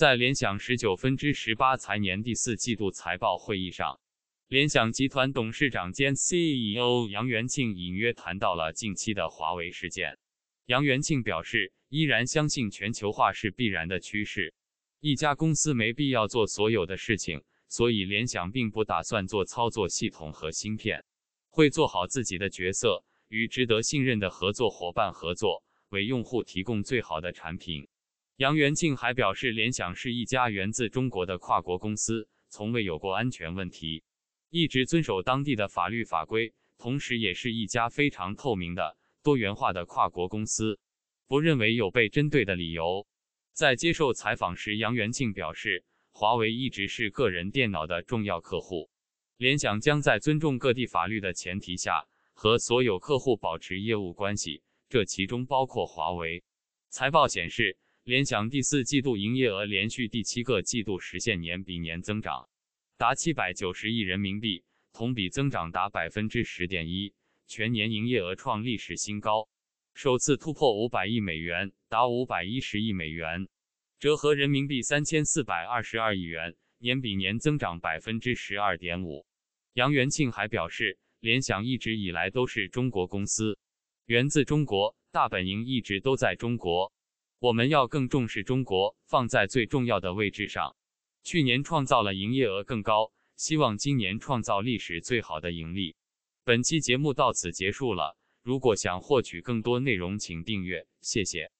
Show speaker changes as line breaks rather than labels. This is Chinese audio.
在联想十九分之十八财年第四季度财报会议上，联想集团董事长兼 CEO 杨元庆隐约谈到了近期的华为事件。杨元庆表示，依然相信全球化是必然的趋势。一家公司没必要做所有的事情，所以联想并不打算做操作系统和芯片，会做好自己的角色，与值得信任的合作伙伴合作，为用户提供最好的产品。杨元庆还表示，联想是一家源自中国的跨国公司，从未有过安全问题，一直遵守当地的法律法规，同时也是一家非常透明的多元化的跨国公司，不认为有被针对的理由。在接受采访时，杨元庆表示，华为一直是个人电脑的重要客户，联想将在尊重各地法律的前提下和所有客户保持业务关系，这其中包括华为。财报显示。联想第四季度营业额连续第七个季度实现年比年增长，达七百九十亿人民币，同比增长达百分之十点一，全年营业额创历史新高，首次突破五百亿美元，达五百一十亿美元，折合人民币三千四百二十二亿元，年比年增长百分之十二点五。杨元庆还表示，联想一直以来都是中国公司，源自中国，大本营一直都在中国。我们要更重视中国，放在最重要的位置上。去年创造了营业额更高，希望今年创造历史最好的盈利。本期节目到此结束了。如果想获取更多内容，请订阅，谢谢。